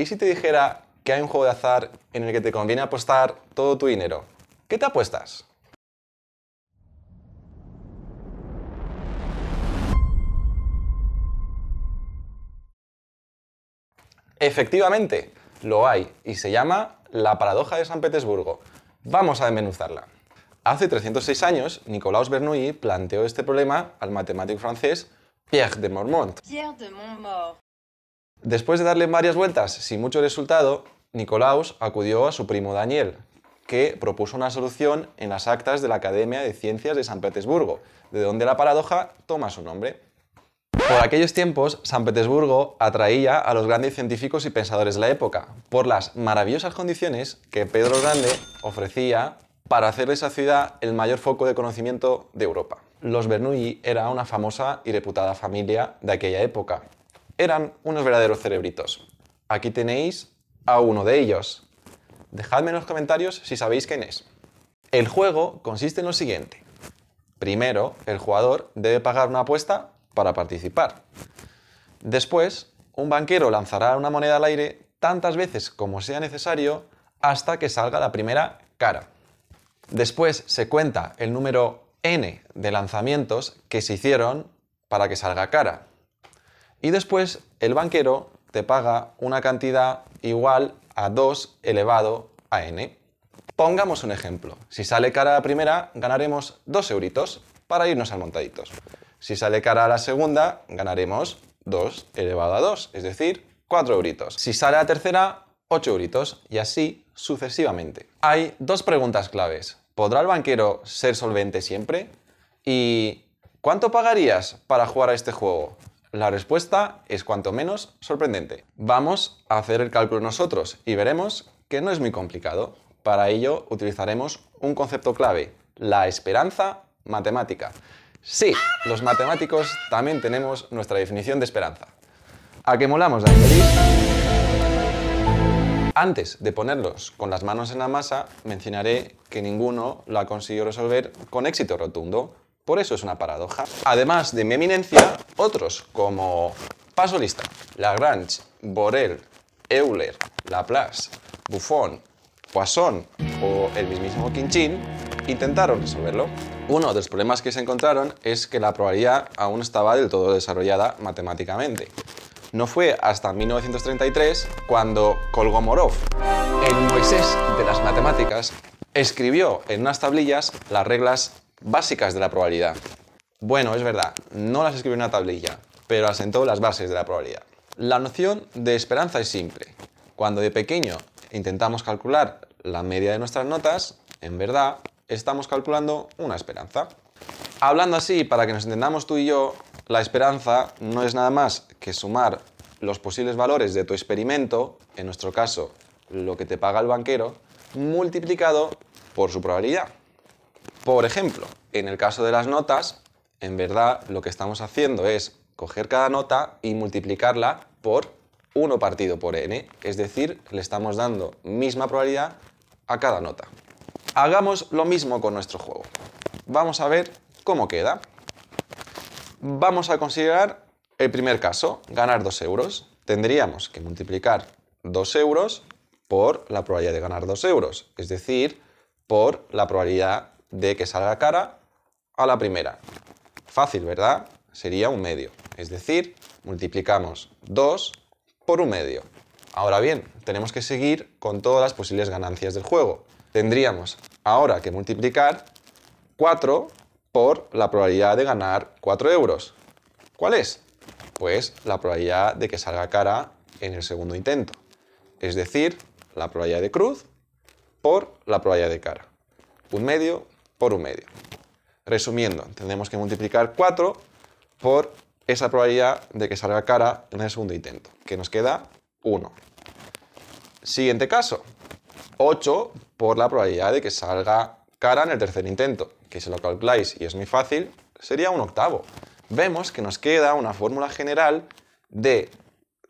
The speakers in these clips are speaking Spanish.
¿Y si te dijera que hay un juego de azar en el que te conviene apostar todo tu dinero? ¿Qué te apuestas? Efectivamente, lo hay y se llama la paradoja de San Petersburgo. Vamos a desmenuzarla. Hace 306 años, Nicolaus Bernoulli planteó este problema al matemático francés Pierre de Mormont. Pierre de Montmort. Después de darle varias vueltas sin mucho resultado, Nicolaus acudió a su primo Daniel, que propuso una solución en las actas de la Academia de Ciencias de San Petersburgo, de donde la paradoja toma su nombre. Por aquellos tiempos, San Petersburgo atraía a los grandes científicos y pensadores de la época, por las maravillosas condiciones que Pedro Grande ofrecía para hacer de esa ciudad el mayor foco de conocimiento de Europa. Los Bernoulli era una famosa y reputada familia de aquella época, eran unos verdaderos cerebritos. Aquí tenéis a uno de ellos. Dejadme en los comentarios si sabéis quién es. El juego consiste en lo siguiente. Primero, el jugador debe pagar una apuesta para participar. Después, un banquero lanzará una moneda al aire tantas veces como sea necesario hasta que salga la primera cara. Después se cuenta el número n de lanzamientos que se hicieron para que salga cara. Y después el banquero te paga una cantidad igual a 2 elevado a n. Pongamos un ejemplo. Si sale cara a la primera, ganaremos 2 euritos para irnos al montaditos. Si sale cara a la segunda, ganaremos 2 elevado a 2, es decir, 4 euritos. Si sale a la tercera, 8 euritos y así sucesivamente. Hay dos preguntas claves. ¿Podrá el banquero ser solvente siempre? ¿Y cuánto pagarías para jugar a este juego? La respuesta es cuanto menos sorprendente. Vamos a hacer el cálculo nosotros y veremos que no es muy complicado. Para ello utilizaremos un concepto clave, la esperanza matemática. Sí, los matemáticos también tenemos nuestra definición de esperanza. ¿A qué molamos, Antes de ponerlos con las manos en la masa, mencionaré que ninguno la consiguió resolver con éxito rotundo, por eso es una paradoja. Además de mi eminencia, otros como Pasolista, Lagrange, Borel, Euler, Laplace, Buffon, Poisson o el mismísimo Kinchin intentaron resolverlo. Uno de los problemas que se encontraron es que la probabilidad aún estaba del todo desarrollada matemáticamente. No fue hasta 1933 cuando Kolgomorov, el Moisés de las matemáticas, escribió en unas tablillas las reglas básicas de la probabilidad. Bueno, es verdad, no las escribí en una tablilla, pero asentó las bases de la probabilidad. La noción de esperanza es simple. Cuando de pequeño intentamos calcular la media de nuestras notas, en verdad estamos calculando una esperanza. Hablando así, para que nos entendamos tú y yo, la esperanza no es nada más que sumar los posibles valores de tu experimento, en nuestro caso, lo que te paga el banquero, multiplicado por su probabilidad. Por ejemplo, en el caso de las notas, en verdad lo que estamos haciendo es coger cada nota y multiplicarla por 1 partido por n, es decir, le estamos dando misma probabilidad a cada nota. Hagamos lo mismo con nuestro juego. Vamos a ver cómo queda. Vamos a considerar el primer caso, ganar 2 euros. Tendríamos que multiplicar 2 euros por la probabilidad de ganar 2 euros, es decir, por la probabilidad de que salga cara a la primera. Fácil, ¿verdad? Sería un medio. Es decir, multiplicamos 2 por un medio. Ahora bien, tenemos que seguir con todas las posibles ganancias del juego. Tendríamos ahora que multiplicar 4 por la probabilidad de ganar 4 euros. ¿Cuál es? Pues la probabilidad de que salga cara en el segundo intento. Es decir, la probabilidad de cruz por la probabilidad de cara. Un medio por un medio. Resumiendo, tendremos que multiplicar 4 por esa probabilidad de que salga cara en el segundo intento, que nos queda 1. Siguiente caso, 8 por la probabilidad de que salga cara en el tercer intento, que si lo calculáis y es muy fácil, sería un octavo. Vemos que nos queda una fórmula general de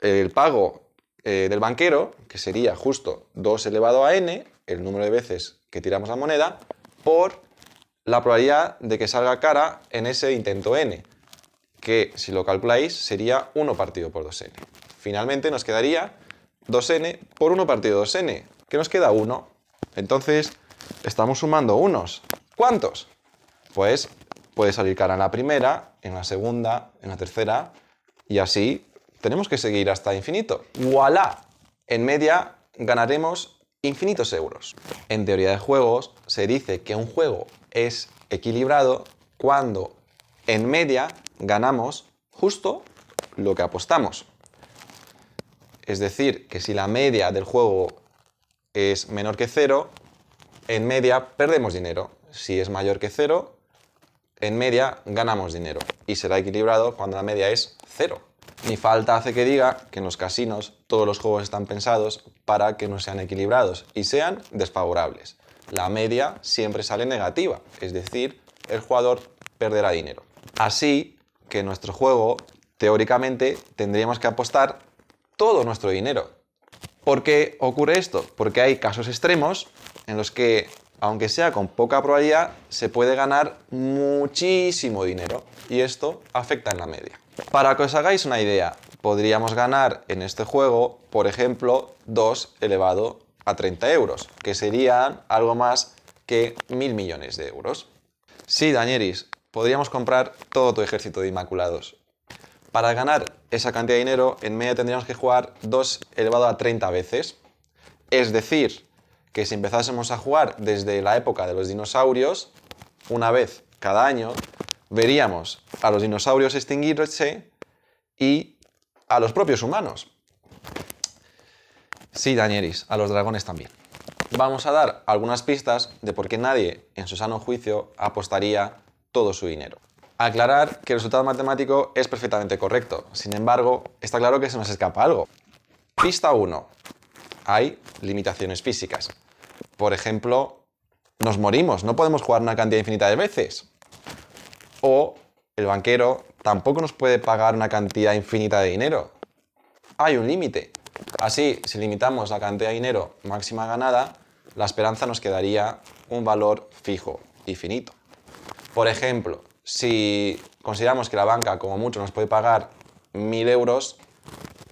eh, el pago eh, del banquero, que sería justo 2 elevado a n, el número de veces que tiramos la moneda, por la probabilidad de que salga cara en ese intento n, que si lo calculáis sería 1 partido por 2n. Finalmente nos quedaría 2n por 1 partido 2n, que nos queda 1. Entonces, estamos sumando unos. ¿Cuántos? Pues puede salir cara en la primera, en la segunda, en la tercera, y así tenemos que seguir hasta infinito. ¡Voilá! En media ganaremos infinitos euros. En teoría de juegos se dice que un juego es equilibrado cuando en media ganamos justo lo que apostamos. Es decir, que si la media del juego es menor que cero, en media perdemos dinero. Si es mayor que cero, en media ganamos dinero. Y será equilibrado cuando la media es cero. Mi falta hace que diga que en los casinos todos los juegos están pensados para que no sean equilibrados y sean desfavorables la media siempre sale negativa, es decir, el jugador perderá dinero. Así que en nuestro juego, teóricamente, tendríamos que apostar todo nuestro dinero. ¿Por qué ocurre esto? Porque hay casos extremos en los que, aunque sea con poca probabilidad, se puede ganar muchísimo dinero y esto afecta en la media. Para que os hagáis una idea, podríamos ganar en este juego, por ejemplo, 2 elevado a 30 euros, que serían algo más que mil millones de euros. Sí, Dañeris, podríamos comprar todo tu ejército de Inmaculados. Para ganar esa cantidad de dinero, en media tendríamos que jugar 2 elevado a 30 veces. Es decir, que si empezásemos a jugar desde la época de los dinosaurios, una vez cada año, veríamos a los dinosaurios extinguirse y a los propios humanos. Sí, Danielis, a los dragones también. Vamos a dar algunas pistas de por qué nadie, en su sano juicio, apostaría todo su dinero. Aclarar que el resultado matemático es perfectamente correcto, sin embargo, está claro que se nos escapa algo. Pista 1. Hay limitaciones físicas. Por ejemplo, nos morimos, no podemos jugar una cantidad infinita de veces. O el banquero tampoco nos puede pagar una cantidad infinita de dinero. Hay un límite. Así, si limitamos la cantidad de dinero máxima ganada, la esperanza nos quedaría un valor fijo y finito. Por ejemplo, si consideramos que la banca como mucho nos puede pagar 1.000 euros,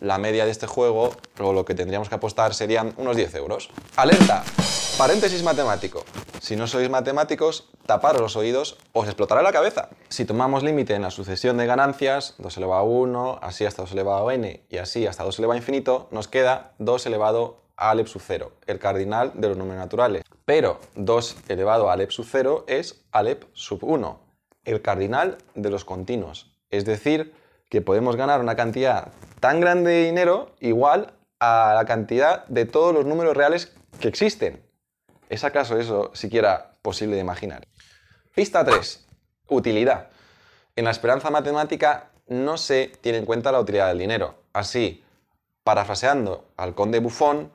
la media de este juego, o lo que tendríamos que apostar, serían unos 10 euros. ¡Alerta! Paréntesis matemático. Si no sois matemáticos, taparos los oídos, os explotará la cabeza. Si tomamos límite en la sucesión de ganancias, 2 elevado a 1, así hasta 2 elevado a n y así hasta 2 elevado a infinito, nos queda 2 elevado a sub 0, el cardinal de los números naturales. Pero 2 elevado a sub 0 es Alep sub 1, el cardinal de los continuos. Es decir, que podemos ganar una cantidad tan grande de dinero igual a la cantidad de todos los números reales que existen. ¿Es acaso eso siquiera posible de imaginar? Pista 3. Utilidad. En la esperanza matemática no se tiene en cuenta la utilidad del dinero. Así, parafraseando al conde Buffon,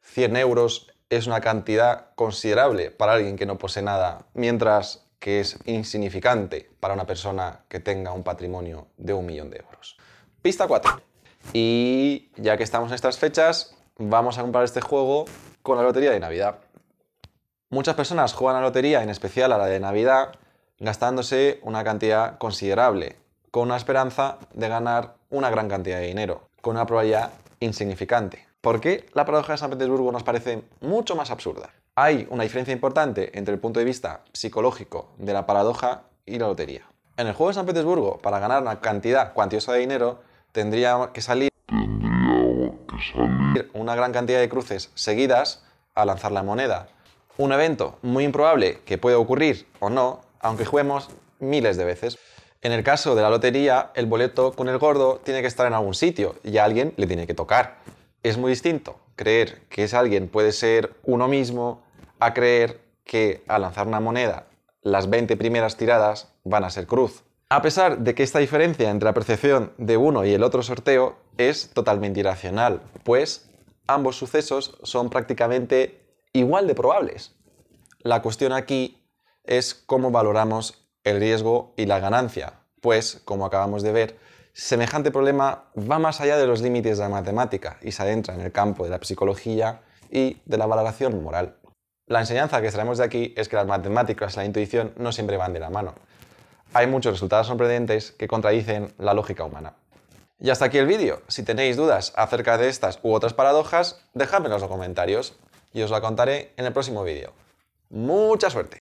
100 euros es una cantidad considerable para alguien que no posee nada, mientras que es insignificante para una persona que tenga un patrimonio de un millón de euros. Pista 4. Y ya que estamos en estas fechas, vamos a comprar este juego con la lotería de Navidad. Muchas personas juegan a la lotería, en especial a la de Navidad, gastándose una cantidad considerable, con una esperanza de ganar una gran cantidad de dinero, con una probabilidad insignificante. ¿Por qué la paradoja de San Petersburgo nos parece mucho más absurda? Hay una diferencia importante entre el punto de vista psicológico de la paradoja y la lotería. En el juego de San Petersburgo, para ganar una cantidad cuantiosa de dinero, tendría que salir, tendría que salir. una gran cantidad de cruces seguidas a lanzar la moneda un evento muy improbable que puede ocurrir o no, aunque juguemos miles de veces. En el caso de la lotería, el boleto con el gordo tiene que estar en algún sitio y a alguien le tiene que tocar. Es muy distinto creer que es alguien puede ser uno mismo a creer que al lanzar una moneda las 20 primeras tiradas van a ser cruz. A pesar de que esta diferencia entre la percepción de uno y el otro sorteo es totalmente irracional, pues ambos sucesos son prácticamente igual de probables. La cuestión aquí es cómo valoramos el riesgo y la ganancia, pues, como acabamos de ver, semejante problema va más allá de los límites de la matemática y se adentra en el campo de la psicología y de la valoración moral. La enseñanza que extraemos de aquí es que las matemáticas y la intuición no siempre van de la mano. Hay muchos resultados sorprendentes que contradicen la lógica humana. Y hasta aquí el vídeo. Si tenéis dudas acerca de estas u otras paradojas, dejadme en los comentarios y os la contaré en el próximo vídeo. ¡Mucha suerte!